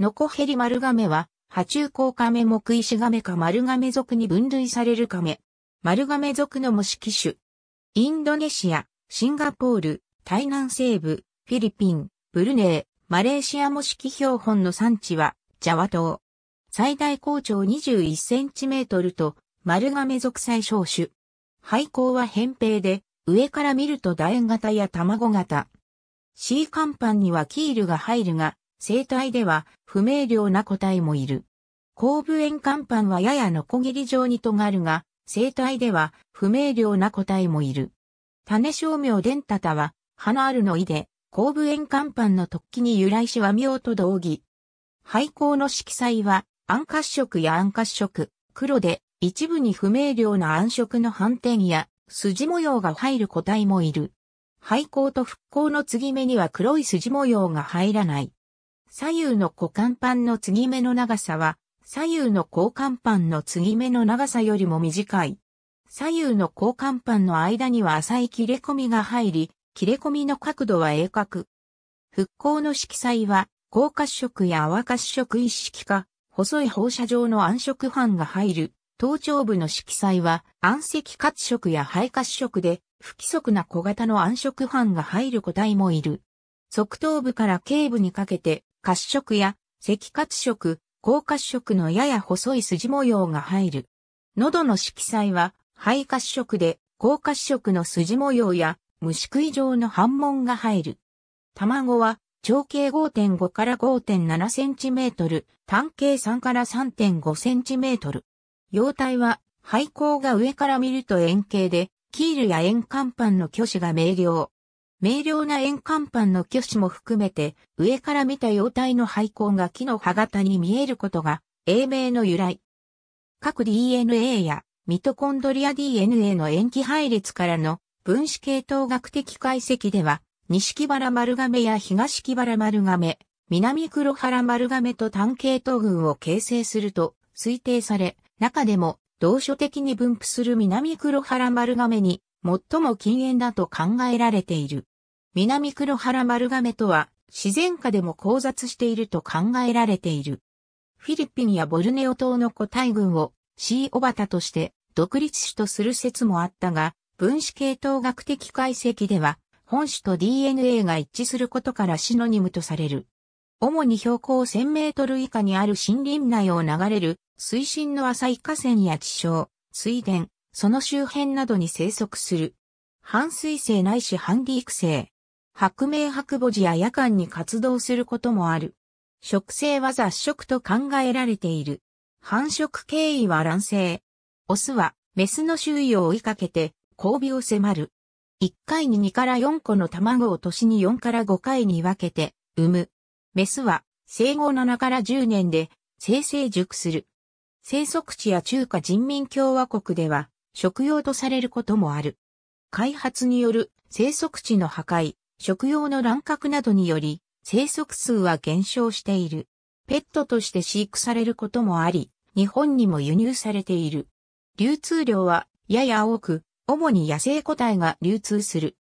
ノコヘリ丸亀は、爬虫甲亀目ガ亀か丸亀属に分類される亀。丸亀属の模式種。インドネシア、シンガポール、台南西部、フィリピン、ブルネー、マレーシア模式標本の産地は、ジャワ島。最大高長21センチメートルと、丸亀属最小種。廃校は扁平で、上から見ると楕円型や卵型。C 甲板にはキールが入るが、生態では不明瞭な個体もいる。後部円甲板はややのこぎり状に尖るが、生態では不明瞭な個体もいる。種商名伝タタは、花あるの意で、後部円甲板の突起に由来し和名と同義。廃校の色彩は、暗褐色や暗褐色、黒で、一部に不明瞭な暗色の斑点や、筋模様が入る個体もいる。廃校と復興の継ぎ目には黒い筋模様が入らない。左右の股間板の継ぎ目の長さは、左右の交換板の継ぎ目の長さよりも短い。左右の交換板の間には浅い切れ込みが入り、切れ込みの角度は鋭角。復興の色彩は、高褐色や淡褐色一色か、細い放射状の暗色斑が入る。頭頂部の色彩は暗赤褐色や肺褐色で不規則な小型の暗色斑が入る個体もいる。側頭部から頸部にかけて褐色や赤褐色、高褐色のやや細い筋模様が入る。喉の色彩は肺褐色で高褐色の筋模様や虫食い状の反紋が入る。卵は長径5.5から5.7センチメートル、単径3から3.5センチメートル。様体は肺校が上から見ると円形で、キールや円甲板の挙手が明瞭。明瞭な円管板の挙手も含めて、上から見た様体の廃光が木の歯型に見えることが、英名の由来。各 DNA やミトコンドリア DNA の塩基配列からの分子系統学的解析では、西木原丸亀や東木原丸亀、南黒原丸亀と単系統群を形成すると推定され、中でも同所的に分布する南黒原丸亀に最も近縁だと考えられている。南黒原丸亀とは自然下でも交雑していると考えられている。フィリピンやボルネオ島の古代群をシーオバタとして独立種とする説もあったが、分子系統学的解析では本種と DNA が一致することからシノニムとされる。主に標高1000メートル以下にある森林内を流れる水深の浅い河川や地層、水田、その周辺などに生息する。半水性ないし半陸性。白名白母寺や夜間に活動することもある。食性は雑食と考えられている。繁殖経緯は卵性。オスはメスの周囲を追いかけて交尾を迫る。1回に2から4個の卵を年に4から5回に分けて産む。メスは生後7から10年で生成熟する。生息地や中華人民共和国では食用とされることもある。開発による生息地の破壊、食用の乱獲などにより、生息数は減少している。ペットとして飼育されることもあり、日本にも輸入されている。流通量はやや多く、主に野生個体が流通する。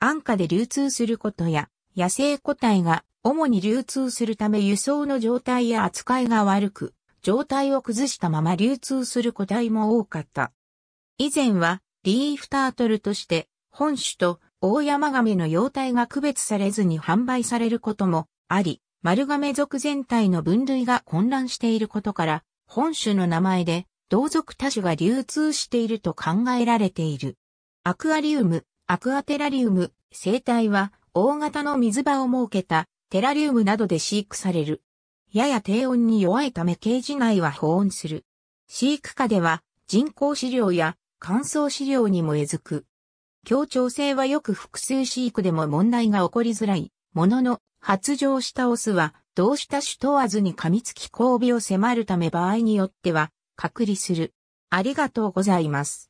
安価で流通することや、野生個体が主に流通するため輸送の状態や扱いが悪く、状態を崩したまま流通する個体も多かった。以前はリーフタートルとして本種と大山亀の幼体が区別されずに販売されることもあり、丸亀族全体の分類が混乱していることから、本種の名前で同族多種が流通していると考えられている。アクアリウム、アクアテラリウム、生態は大型の水場を設けたテラリウムなどで飼育される。やや低温に弱いためケージ内は保温する。飼育下では人工飼料や乾燥飼料にもえずく。協調性はよく複数飼育でも問題が起こりづらい。ものの、発情したオスは、どうした種問わずに噛みつき交尾を迫るため場合によっては、隔離する。ありがとうございます。